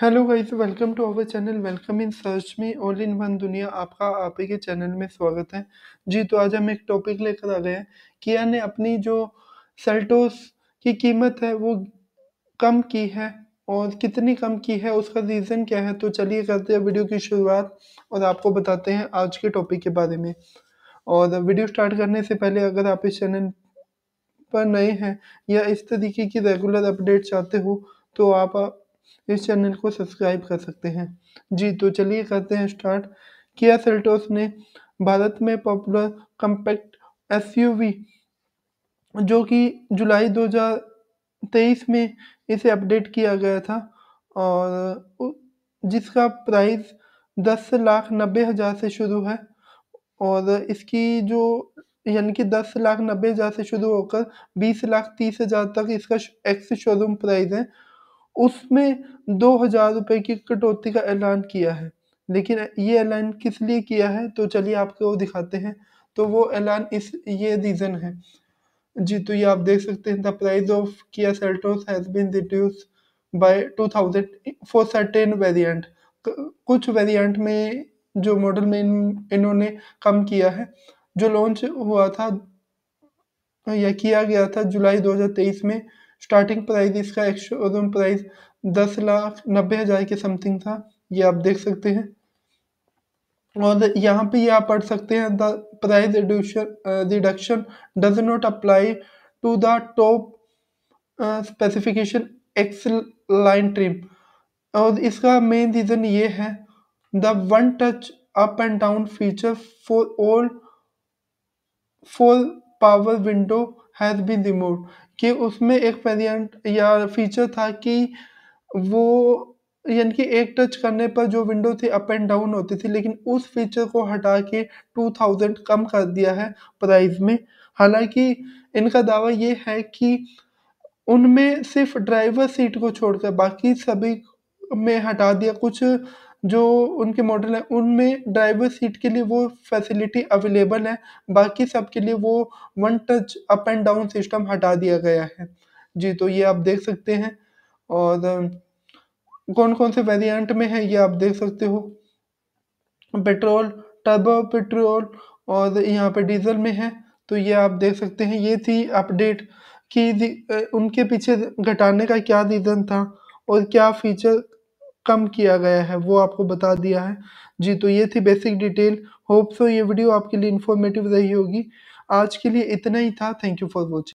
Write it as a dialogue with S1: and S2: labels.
S1: hello guys welcome to our channel welcome in search में all in one दुनिया आपका आप ही के चैनल में स्वागत है जी तो आज हम एक टॉपिक लेकर आ गए हैं किया ने अपनी जो सेल्टोस की कीमत है वो कम की है और कितनी कम की है उसका रीज़न क्या है तो चलिए करते हैं वीडियो की शुरुआत और आपको बताते हैं आज के टॉपिक के बारे में और वीडियो स्टार्ट करने से पहले अगर आप इस चैनल पर नए हैं या इस तरीके की रेगुलर अपडेट चाहते हो तो आप इस चैनल को सब्सक्राइब कर सकते हैं जी तो चलिए करते हैं स्टार्ट किया सेल्टोस ने भारत में पॉपुलर कम्पैक्ट एसयूवी जो कि जुलाई 2023 में इसे अपडेट किया गया था और जिसका प्राइस दस लाख नब्बे हज़ार से शुरू है और इसकी जो यानी कि दस लाख नब्बे हज़ार से शुरू होकर बीस लाख तीस हज़ार तक इसका एक्स शोरूम प्राइस है उसमें दो हजार रुपये की कटौती का ऐलान किया है लेकिन ये ऐलान किस लिए किया है तो चलिए आपको वो दिखाते हैं तो वो ऐलान इस ये रीज़न है जी तो ये आप देख सकते हैं the price of Kia Seltos has been reduce by 2000 for certain variant तो कुछ वेरिएंट में जो मॉडल में इन, इन्होंने कम किया है जो लॉन्च हुआ था या किया गया था जुलाई 2023 में स्टार्टिंग प्राइस इसका एक शोरूम प्राइस दस लाख नब्बे हज़ार के समथिंग था ये आप देख सकते हैं और यहाँ पे ये आप पढ़ सकते हैं the price reduction does not apply to the top specification X line trim और इसका मेन रीज़न ये है the one touch up and down feature for all four power window has been remove कि उसमें एक वेरिएंट या feature था कि वो यानी कि एक टच करने पर जो विंडो थी अप एंड डाउन होती थी लेकिन उस फीचर को हटा के टू थाउजेंड कम कर दिया है प्राइस में हालांकि इनका दावा ये है कि उनमें सिर्फ ड्राइवर सीट को छोड़कर बाकी सभी में हटा दिया कुछ जो उनके मॉडल हैं उनमें ड्राइवर सीट के लिए वो फैसिलिटी अवेलेबल है बाकी सब के लिए वो one touch up and down system हटा दिया गया है जी तो ये आप देख सकते हैं और कौन कौन से वेरिएंट में है ये आप देख सकते हो पेट्रोल टर्बो पेट्रोल और यहाँ पे डीजल में है तो ये आप देख सकते हैं ये थी अपडेट कि उनके पीछे घटाने का क्या रीज़न था और क्या फीचर कम किया गया है वो आपको बता दिया है जी तो ये थी बेसिक डिटेल होप सो ये वीडियो आपके लिए इन्फॉर्मेटिव रही होगी आज के लिए इतना ही था थैंक यू फॉर वॉचिंग